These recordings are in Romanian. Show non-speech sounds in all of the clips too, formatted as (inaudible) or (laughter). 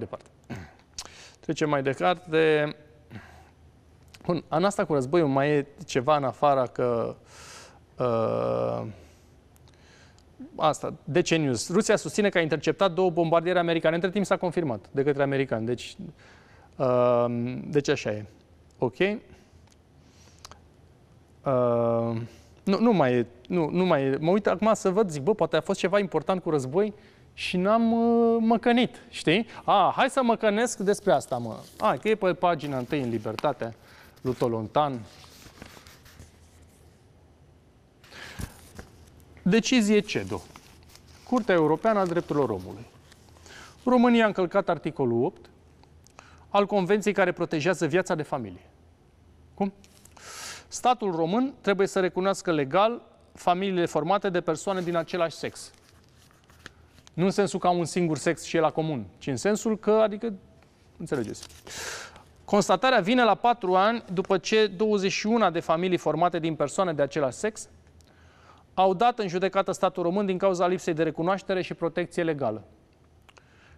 departe. Trecem mai departe. Bun, în asta cu războiul mai e ceva în afara că uh, asta, decenius. Rusia susține că a interceptat două bombardiere americane. Între timp s-a confirmat de către americani. Deci, uh, deci așa e. Ok? Uh, nu, nu mai e, nu, nu mai e. Mă uit acum să văd, zic, bă, poate a fost ceva important cu război. Uh, și n-am uh, măcănit, știi? A, hai să măcănesc despre asta, mă. A, că e pe pagina întâi în Libertate, lui Tolontan. Decizie CEDO. Curtea Europeană a Drepturilor Omului. România a încălcat articolul 8 al Convenției care protejează viața de familie. Cum? Statul român trebuie să recunoască legal familiile formate de persoane din același sex. Nu în sensul că au un singur sex și e la comun, ci în sensul că, adică, înțelegeți. Constatarea vine la patru ani după ce 21 de familii formate din persoane de același sex au dat în judecată statul român din cauza lipsei de recunoaștere și protecție legală.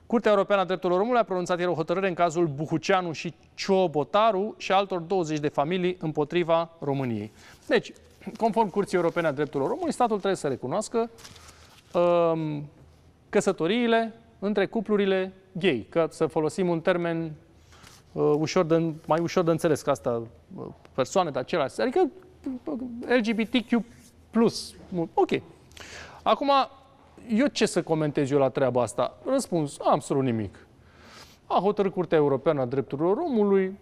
Curtea Europeană a Drepturilor Omului a pronunțat ieri o hotărâre în cazul Buhuceanu și Ciobotaru și altor 20 de familii împotriva României. Deci, conform Curții Europene a Drepturilor Omului, statul trebuie să recunoască um, căsătoriile între cuplurile gay, ca să folosim un termen uh, ușor de, mai ușor de înțeles ca asta, uh, persoane de același, adică uh, LGBTQ+. Ok. Acum, eu ce să comentez eu la treaba asta? Răspuns, absolut nimic. A hotărât Curtea Europeană a Drepturilor Omului,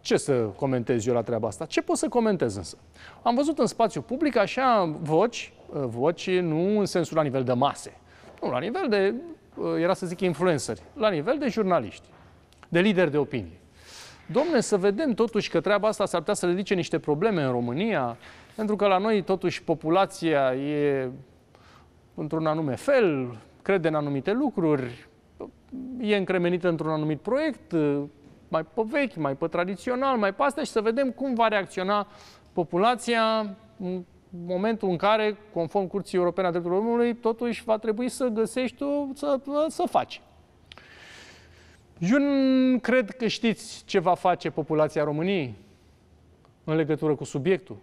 ce să comentez eu la treaba asta? Ce pot să comentez însă? Am văzut în spațiu public așa voci, uh, voci nu în sensul la nivel de mase, nu, la nivel de, uh, era să zic, influenceri, la nivel de jurnaliști, de lideri de opinie. Domne, să vedem totuși că treaba asta s-ar putea să ridice niște probleme în România, pentru că la noi totuși populația e într-un anume fel, crede în anumite lucruri, e încremenită într-un anumit proiect, uh, mai pe vechi, mai pe tradițional, mai pe astea și să vedem cum va reacționa populația momentul în care, conform Curții Europene a Drepturilor Omului, totuși va trebui să găsești tu să, să faci. Eu cred că știți ce va face populația României în legătură cu subiectul.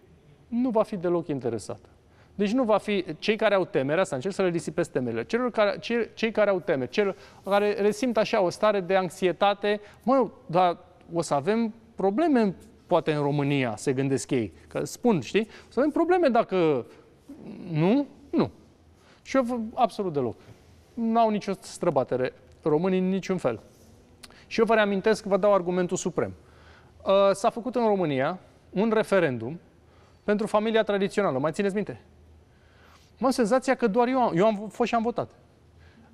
Nu va fi deloc interesată. Deci nu va fi cei care au temerea, să încerc să le disipez temerile, celor care, ce, cei care au temeri, cel care resimt așa o stare de anxietate, mă, dar o să avem probleme poate în România, se gândesc ei. Că spun, știi? Să avem probleme dacă nu, nu. Și eu absolut deloc. N-au nicio străbatere românii în niciun fel. Și eu vă reamintesc, vă dau argumentul suprem. Uh, s-a făcut în România un referendum pentru familia tradițională. Mai țineți minte? Mă am senzația că doar eu am, eu am fost și am votat.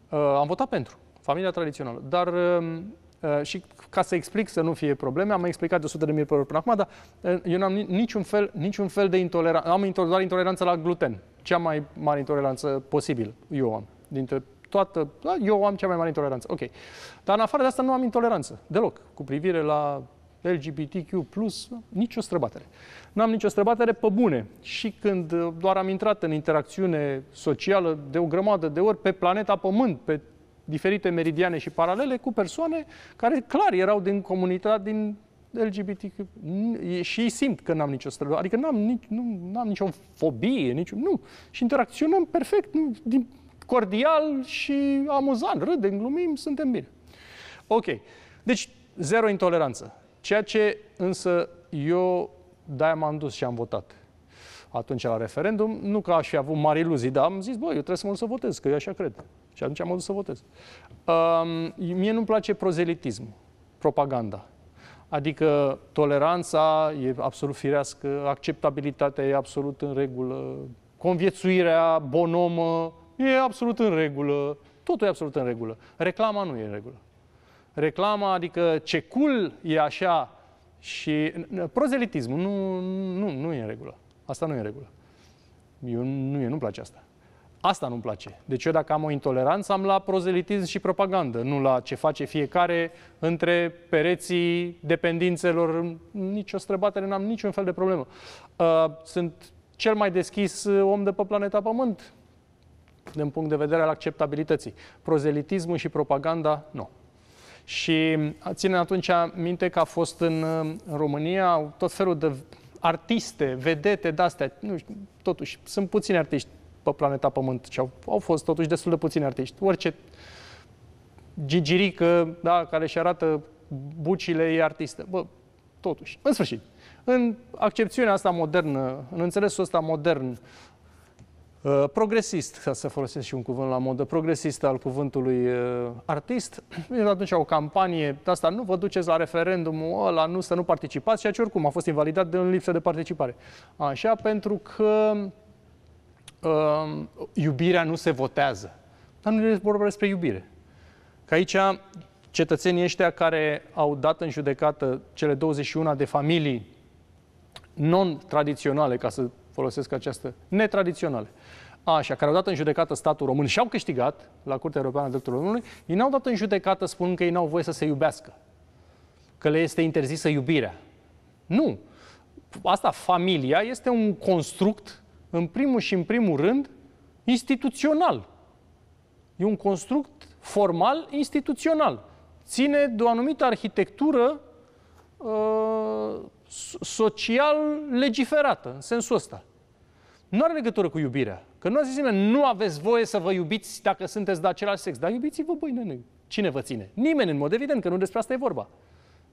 Uh, am votat pentru familia tradițională. Dar um, Uh, și ca să explic să nu fie probleme, am explicat de 100 de mii ori până acum, dar uh, eu n-am niciun fel, niciun fel de intoleranță. Am doar intoleranță la gluten. Cea mai mare intoleranță posibil eu am. Dintre toată... Da, eu am cea mai mare intoleranță. Ok. Dar în afară de asta nu am intoleranță. Deloc. Cu privire la LGBTQ+, nicio străbatere. N-am nicio străbatere pe bune. Și când uh, doar am intrat în interacțiune socială de o grămadă de ori pe planeta Pământ, pe diferite meridiane și paralele cu persoane care clar erau din comunitatea din LGBT și ei simt că n-am nicio strălucire, adică n-am, nici, nu, n-am nicio fobie, nici, nu. Și interacționăm perfect, nu, din, cordial și amuzant, râdem, glumim, suntem bine. Ok, deci zero intoleranță. Ceea ce însă eu de-aia m-am dus și am votat atunci la referendum, nu că aș fi avut mari iluzii, dar am zis, bă, eu trebuie să mă să votez, că eu așa cred. Și atunci am dus să votez. Um, mie nu-mi place prozelitismul, propaganda. Adică toleranța e absolut firească, acceptabilitatea e absolut în regulă, conviețuirea bonomă e absolut în regulă, totul e absolut în regulă. Reclama nu e în regulă. Reclama, adică ce cool e așa și prozelitismul nu, nu, nu e în regulă. Asta nu e în regulă. Eu, nu, eu nu-mi place asta. Asta nu-mi place. Deci eu dacă am o intoleranță, am la prozelitism și propagandă, nu la ce face fiecare între pereții dependințelor. nici o străbatere, n-am niciun fel de problemă. Uh, sunt cel mai deschis uh, om de pe planeta Pământ din punct de vedere al acceptabilității. Prozelitismul și propaganda, nu. Și uh, ține atunci minte că a fost în România tot felul de artiste, vedete de-astea, nu știu, totuși, sunt puțini artiști, pe planeta Pământ și au, au fost totuși destul de puțini artiști. Orice gigirică, da, care și arată bucile, e artistă. Bă, totuși. În sfârșit, în accepțiunea asta modernă, în înțelesul ăsta modern, uh, progresist, ca să folosesc și un cuvânt la modă, progresist al cuvântului uh, artist, atunci o campanie de asta, nu vă duceți la referendumul ăla, nu să nu participați, ceea ce oricum a fost invalidat de în lipsă de participare. Așa, pentru că uh, iubirea nu se votează. Dar nu e vorba despre iubire. Că aici cetățenii ăștia care au dat în judecată cele 21 de familii non-tradiționale, ca să folosesc această, netradiționale, așa, care au dat în judecată statul român și au câștigat la Curtea Europeană a Drepturilor Omului, ei n-au dat în judecată spunând că ei n-au voie să se iubească, că le este interzisă iubirea. Nu! Asta, familia, este un construct în primul și în primul rând, instituțional. E un construct formal instituțional. Ține de o anumită arhitectură uh, social legiferată, în sensul ăsta. Nu are legătură cu iubirea. Că nu a zis nimeni, nu aveți voie să vă iubiți dacă sunteți de același sex. Dar iubiți-vă, băi, nu. Cine vă ține? Nimeni, în mod evident, că nu despre asta e vorba.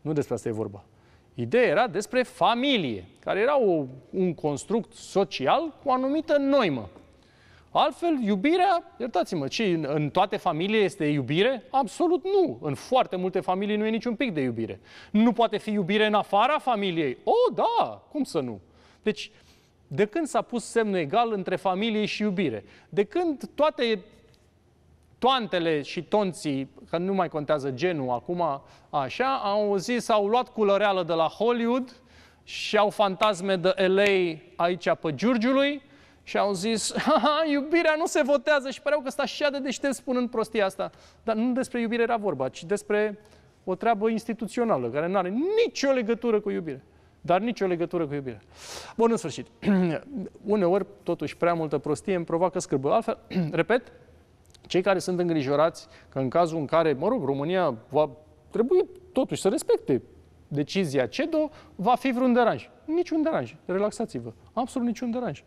Nu despre asta e vorba. Ideea era despre familie, care era o, un construct social cu o anumită noimă. Altfel, iubirea, iertați-mă, ce în, în toate familiile este iubire? Absolut nu. În foarte multe familii nu e niciun pic de iubire. Nu poate fi iubire în afara familiei. O, oh, da, cum să nu? Deci, de când s-a pus semnul egal între familie și iubire? De când toate toantele și tonții, că nu mai contează genul acum, așa, au zis, au luat culăreală de la Hollywood și au fantasme de LA aici pe Giurgiului și au zis, iubirea nu se votează și păreau că sta așa de deștept spunând prostia asta. Dar nu despre iubire era vorba, ci despre o treabă instituțională, care nu are nicio legătură cu iubire. Dar nicio legătură cu iubire. Bun, în sfârșit. (clears throat) Uneori, totuși, prea multă prostie îmi provoacă scârbă. Altfel, (clears throat) repet, cei care sunt îngrijorați că în cazul în care, mă rog, România va trebui totuși să respecte decizia CEDO, va fi vreun deranj. Niciun deranj. Relaxați-vă. Absolut niciun deranj.